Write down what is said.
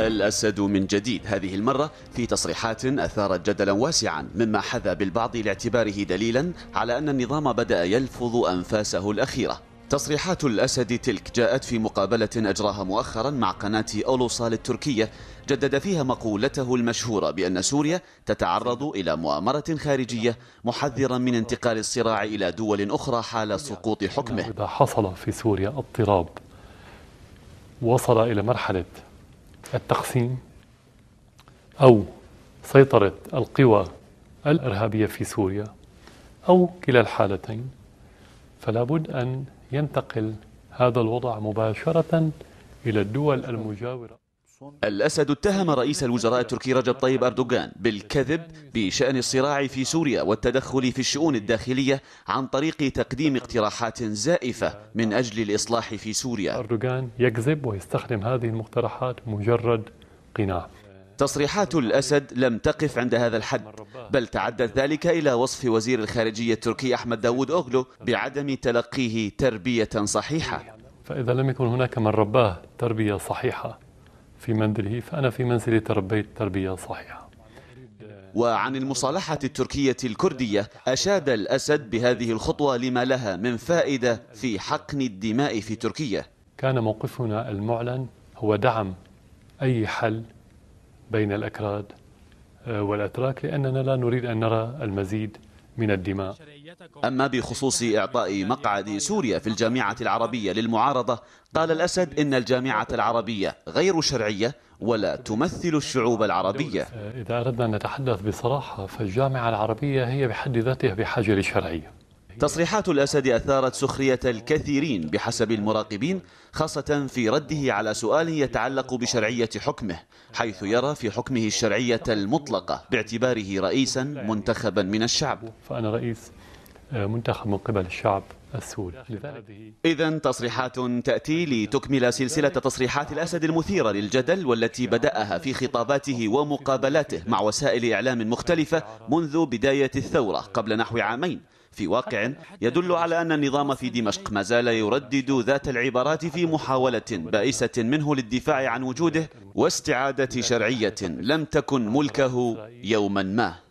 الأسد من جديد هذه المرة في تصريحات أثارت جدلا واسعا مما حذى بالبعض لاعتباره دليلا على أن النظام بدأ يلفظ أنفاسه الأخيرة تصريحات الأسد تلك جاءت في مقابلة أجراها مؤخرا مع قناة أولوصال التركية جدد فيها مقولته المشهورة بأن سوريا تتعرض إلى مؤامرة خارجية محذرا من انتقال الصراع إلى دول أخرى حال سقوط حكمه إذا حصل في سوريا اضطراب وصل إلى مرحلة التقسيم أو سيطرة القوى الإرهابية في سوريا أو كلا الحالتين فلا بد أن ينتقل هذا الوضع مباشرة إلى الدول المجاورة الأسد اتهم رئيس الوزراء التركي رجب طيب أردوغان بالكذب بشأن الصراع في سوريا والتدخل في الشؤون الداخلية عن طريق تقديم اقتراحات زائفة من أجل الإصلاح في سوريا أردوغان يكذب ويستخدم هذه المقترحات مجرد قناع تصريحات الأسد لم تقف عند هذا الحد بل تعدت ذلك إلى وصف وزير الخارجية التركي أحمد داود أوغلو بعدم تلقيه تربية صحيحة فإذا لم يكن هناك من رباه تربية صحيحة في منزله فأنا في منزلي تربيت تربية صحيحة وعن المصالحة التركية الكردية أشاد الأسد بهذه الخطوة لما لها من فائدة في حقن الدماء في تركيا كان موقفنا المعلن هو دعم أي حل بين الأكراد آه، والأتراك لأننا لا نريد أن نرى المزيد من الدماء أما بخصوص إعطاء مقعد سوريا في الجامعة العربية للمعارضة قال الأسد إن الجامعة العربية غير شرعية ولا تمثل الشعوب العربية إذا أردنا أن نتحدث بصراحة فالجامعة العربية هي بحد ذاتها بحاجة لشرعية تصريحات الأسد أثارت سخرية الكثيرين بحسب المراقبين خاصة في رده على سؤال يتعلق بشرعية حكمه حيث يرى في حكمه الشرعية المطلقة باعتباره رئيسا منتخبا من الشعب فأنا رئيس منتخب من قبل الشعب السوري إذا تصريحات تأتي لتكمل سلسلة تصريحات الأسد المثيرة للجدل والتي بدأها في خطاباته ومقابلاته مع وسائل إعلام مختلفة منذ بداية الثورة قبل نحو عامين في واقع يدل على أن النظام في دمشق ما زال يردد ذات العبارات في محاولة بائسة منه للدفاع عن وجوده واستعادة شرعية لم تكن ملكه يوما ما